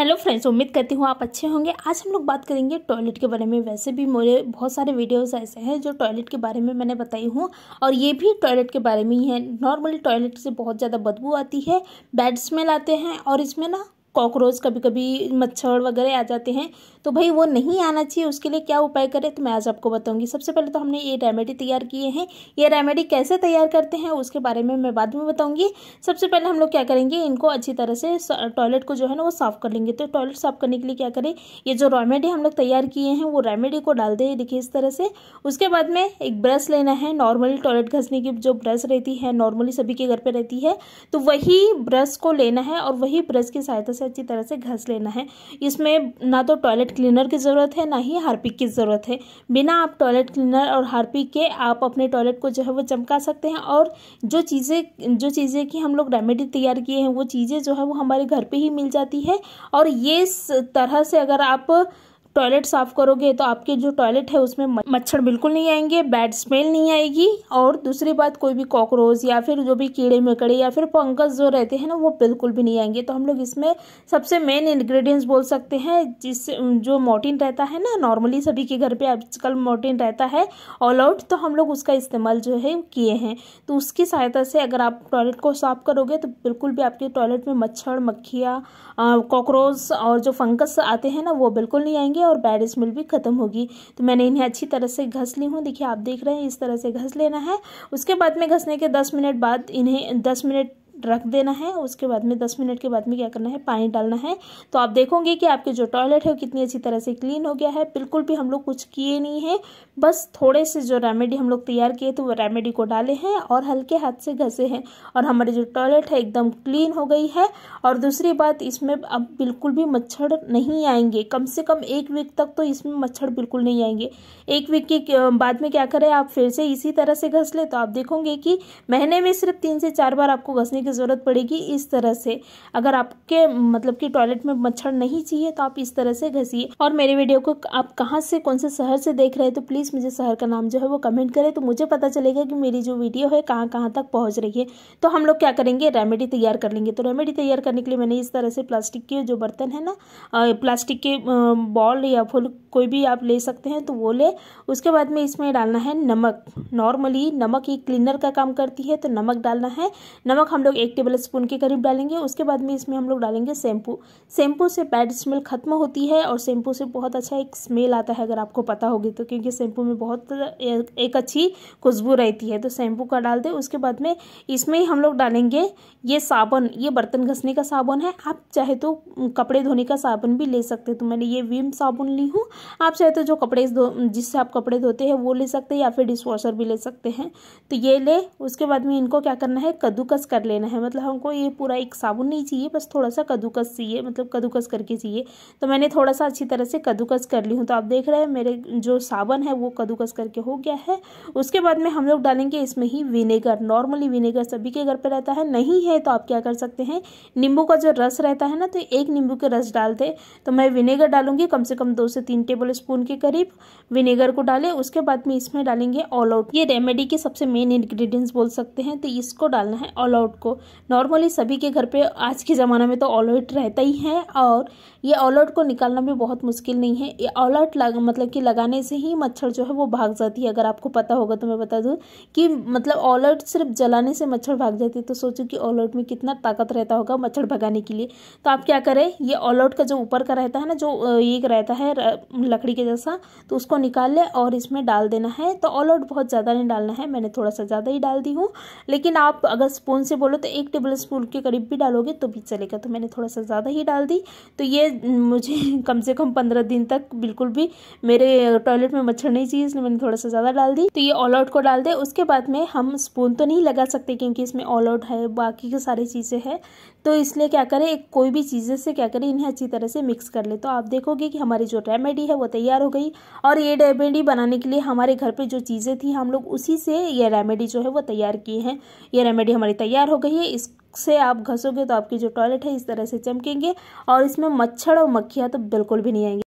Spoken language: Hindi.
हेलो फ्रेंड्स उम्मीद करती हूँ आप अच्छे होंगे आज हम लोग बात करेंगे टॉयलेट के बारे में वैसे भी मेरे बहुत सारे वीडियोस ऐसे हैं जो टॉयलेट के बारे में मैंने बताई हूँ और ये भी टॉयलेट के बारे में ही है नॉर्मली टॉयलेट से बहुत ज़्यादा बदबू आती है बैड स्मेल आते हैं और इसमें ना कॉकरोच कभी कभी मच्छर वगैरह आ जाते हैं तो भाई वो नहीं आना चाहिए उसके लिए क्या उपाय करें तो मैं आज आपको बताऊंगी सबसे पहले तो हमने ये रेमेडी तैयार किए हैं ये रेमेडी कैसे तैयार करते हैं उसके बारे में मैं बाद में बताऊंगी सबसे पहले हम लोग क्या करेंगे इनको अच्छी तरह से टॉयलेट को जो है ना वो साफ़ कर लेंगे तो टॉयलेट साफ़ करने के लिए क्या करें ये जो रेमेडी हम लोग तैयार किए हैं वो रेमेडी को डाल दें देखिए इस तरह से उसके बाद में एक ब्रश लेना है नॉर्मली टॉयलेट घसने की जो ब्रश रहती है नॉर्मली सभी के घर पर रहती है तो वही ब्रश को लेना है और वही ब्रश की सहायता से अच्छी तरह से घस लेना है इसमें ना तो टॉयलेट क्लीनर की ज़रूरत है ना ही हार्पिक की ज़रूरत है बिना आप टॉयलेट क्लीनर और हारपिक के आप अपने टॉयलेट को जो है वो चमका सकते हैं और जो चीज़ें जो चीज़ें कि हम लोग रेमेडी तैयार किए हैं वो चीज़ें जो है वो हमारे घर पर ही मिल जाती है और ये तरह से अगर आप टॉयलेट साफ़ करोगे तो आपके जो टॉयलेट है उसमें मच्छर बिल्कुल नहीं आएंगे बैड स्मेल नहीं आएगी और दूसरी बात कोई भी कॉकरोच या फिर जो भी कीड़े मकड़े या फिर पंकज जो रहते हैं ना वो बिल्कुल भी नहीं आएंगे तो हम लोग इसमें सबसे मेन इंग्रेडिएंट्स बोल सकते हैं जिससे जो मोटिन रहता है ना नॉर्मली सभी के घर पर आजकल मोटिन रहता है ऑल आउट तो हम लोग उसका इस्तेमाल जो है किए हैं तो उसकी सहायता से अगर आप टॉयलेट को साफ़ करोगे तो बिल्कुल भी आपके टॉयलेट में मच्छर मक्खियाँ कॉकरोच और जो फंगस आते हैं ना वो बिल्कुल नहीं आएंगे जाएंगे और बैड स्मेल भी ख़त्म होगी तो मैंने इन्हें अच्छी तरह से घस ली हूँ देखिए आप देख रहे हैं इस तरह से घस लेना है उसके बाद में घसने के दस मिनट बाद इन्हें दस मिनट रख देना है उसके बाद में दस मिनट के बाद में क्या करना है पानी डालना है तो आप देखोगे कि आपके जो टॉयलेट है वो कितनी अच्छी तरह से क्लीन हो गया है बिल्कुल भी हम लोग कुछ किए नहीं हैं बस थोड़े से जो रेमेडी हम लोग तैयार किए थे वो रेमेडी को डाले हैं और हल्के हाथ से घसे हैं और हमारे जो टॉयलेट है एकदम क्लीन हो गई है और दूसरी बात इसमें अब बिल्कुल भी मच्छर नहीं आएंगे कम से कम एक वीक तक तो इसमें मच्छर बिल्कुल नहीं आएंगे एक वीक के बाद में क्या करें आप फिर से इसी तरह से घस ले तो आप देखोगे कि महीने में सिर्फ तीन से चार बार आपको घसने की की ज़रूरत पड़ेगी इस तरह से अगर आपके मतलब कि टॉयलेट में मच्छर नहीं चाहिए तो आप इस तरह से घसीए और मेरे वीडियो को आप कहाँ से कौन से शहर से देख रहे हैं तो प्लीज़ मुझे शहर का नाम जो है वो कमेंट करें तो मुझे पता चलेगा कि मेरी जो वीडियो है कहाँ कहाँ तक पहुँच रही है तो हम लोग क्या करेंगे रेमेडी तैयार कर लेंगे तो रेमेडी तैयार करने के लिए मैंने इस तरह से प्लास्टिक के जो बर्तन है ना प्लास्टिक के बॉल या फुल कोई भी आप ले सकते हैं तो वो ले उसके बाद में इसमें डालना है नमक नॉर्मली नमक ही क्लीनर का काम करती है तो नमक डालना है नमक हम लोग एक टेबल स्पून के करीब डालेंगे उसके बाद में इसमें हम लोग डालेंगे शैम्पू शैम्पू से बैड स्मेल ख़त्म होती है और शैम्पू से बहुत अच्छा एक स्मेल आता है अगर आपको पता होगी तो क्योंकि शैम्पू में बहुत एक अच्छी खुशबू रहती है तो शैम्पू का डाल दें उसके बाद में इसमें हम लोग डालेंगे ये साबुन ये बर्तन घसने का साबुन है आप चाहे तो कपड़े धोने का साबुन भी ले सकते हैं तो मैंने ये विम साबुन ली हूँ आप चाहे तो जो कपड़े जिससे आप कपड़े धोते हैं वो ले सकते हैं या फिर डिशवॉशर भी ले सकते हैं तो ये ले उसके बाद में इनको क्या करना है कद्दूकस कर लेना है मतलब हमको ये पूरा एक साबुन नहीं चाहिए बस थोड़ा सा कद्दूकस चाहिए मतलब कद्दूकस करके चाहिए तो मैंने थोड़ा सा अच्छी तरह से कद्दूकस कर ली हूँ तो आप देख रहे हैं मेरे जो साबन है वो कद्दूकस करके हो गया है उसके बाद में हम लोग डालेंगे इसमें ही विनेगर नॉर्मली विनेगर सभी के घर पर रहता है नहीं है तो आप क्या कर सकते हैं नींबू का जो रस रहता है ना तो एक नींबू के रस डाल दे तो मैं विनेगर डालूंगी कम से कम दो से तीन टेबल स्पून के करीब विनेगर को डालें उसके बाद में इसमें डालेंगे ऑल आउट ये रेमेडी के सबसे मेन इन्ग्रीडियंट्स बोल सकते हैं तो इसको डालना है ऑल आउट को नॉर्मली सभी के घर पे आज के ज़माने में तो अलर्ट रहता ही है और ये अलर्ट को निकालना भी बहुत मुश्किल नहीं है ये अलर्ट लग मतलब कि लगाने से ही मच्छर जो है वो भाग जाती है अगर आपको पता होगा तो मैं बता दूँ कि मतलब अलर्ट सिर्फ जलाने से मच्छर भाग जाती है तो सोचो कि अलर्ट में कितना ताकत रहता होगा मच्छर भगाने के लिए तो आप क्या करें ये अलर्ट का जो ऊपर का रहता है ना जो ये रहता है लकड़ी के जैसा तो उसको निकाल लें और इसमें डाल देना है तो अलर्ट बहुत ज़्यादा नहीं डालना है मैंने थोड़ा सा ज़्यादा ही डाल दी हूँ लेकिन आप अगर स्पून से बोलो तो एक टेबल स्पून के करीब भी डालोगे तो भी चलेगा तो मैंने थोड़ा सा ज़्यादा ही डाल दी तो ये मुझे कम से कम पंद्रह दिन तक बिल्कुल भी मेरे टॉयलेट में मच्छर नहीं चाहिए इसलिए मैंने थोड़ा सा ज़्यादा डाल दी तो ये ऑल आउट को डाल दें उसके बाद में हम स्पून तो नहीं लगा सकते क्योंकि इसमें ऑल आउट है बाकी की सारी चीज़ें हैं तो इसलिए क्या करें कोई भी चीज़ें से क्या करें इन्हें अच्छी तरह से मिक्स कर ले तो आप देखोगे कि हमारी जो रेमेडी है वो तैयार हो गई और ये रेमेडी बनाने के लिए हमारे घर पर जो चीज़ें थी हम लोग उसी से ये रेमेडी जो है वो तैयार किए हैं ये रेमेडी हमारी तैयार हो गई है इस से आप घसोगे तो आपकी जो टॉयलेट है इस तरह से चमकेंगे और इसमें मच्छर और मक्खियाँ तो बिल्कुल भी नहीं आएंगे